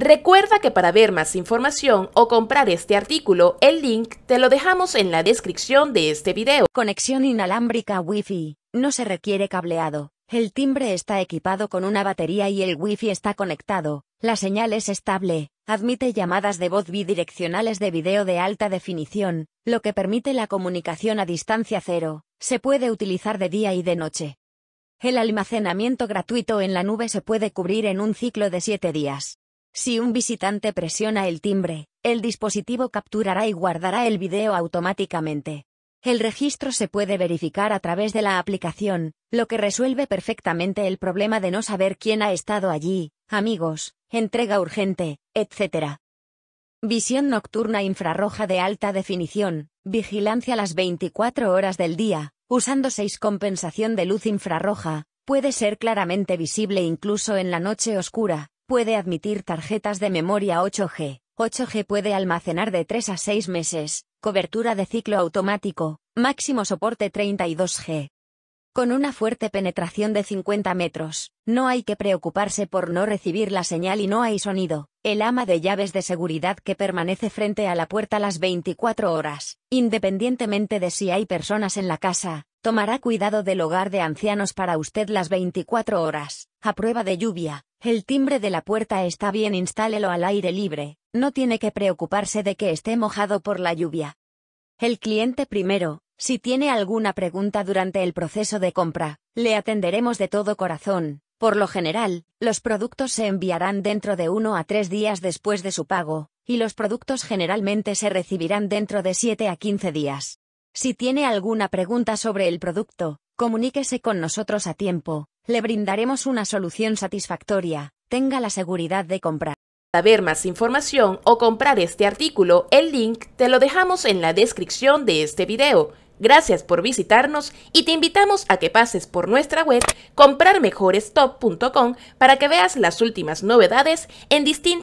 Recuerda que para ver más información o comprar este artículo, el link te lo dejamos en la descripción de este video. Conexión inalámbrica Wi-Fi. No se requiere cableado. El timbre está equipado con una batería y el Wi-Fi está conectado. La señal es estable. Admite llamadas de voz bidireccionales de video de alta definición, lo que permite la comunicación a distancia cero. Se puede utilizar de día y de noche. El almacenamiento gratuito en la nube se puede cubrir en un ciclo de 7 días. Si un visitante presiona el timbre, el dispositivo capturará y guardará el video automáticamente. El registro se puede verificar a través de la aplicación, lo que resuelve perfectamente el problema de no saber quién ha estado allí, amigos, entrega urgente, etc. Visión nocturna infrarroja de alta definición, vigilancia las 24 horas del día, usando 6 compensación de luz infrarroja, puede ser claramente visible incluso en la noche oscura, Puede admitir tarjetas de memoria 8G. 8G puede almacenar de 3 a 6 meses, cobertura de ciclo automático, máximo soporte 32G. Con una fuerte penetración de 50 metros, no hay que preocuparse por no recibir la señal y no hay sonido. El ama de llaves de seguridad que permanece frente a la puerta las 24 horas, independientemente de si hay personas en la casa, tomará cuidado del hogar de ancianos para usted las 24 horas, a prueba de lluvia, el timbre de la puerta está bien, instálelo al aire libre, no tiene que preocuparse de que esté mojado por la lluvia. El cliente primero, si tiene alguna pregunta durante el proceso de compra, le atenderemos de todo corazón. Por lo general, los productos se enviarán dentro de uno a tres días después de su pago, y los productos generalmente se recibirán dentro de 7 a 15 días. Si tiene alguna pregunta sobre el producto, comuníquese con nosotros a tiempo, le brindaremos una solución satisfactoria, tenga la seguridad de comprar. Para ver más información o comprar este artículo, el link te lo dejamos en la descripción de este video. Gracias por visitarnos y te invitamos a que pases por nuestra web comprarmejorestop.com para que veas las últimas novedades en distintos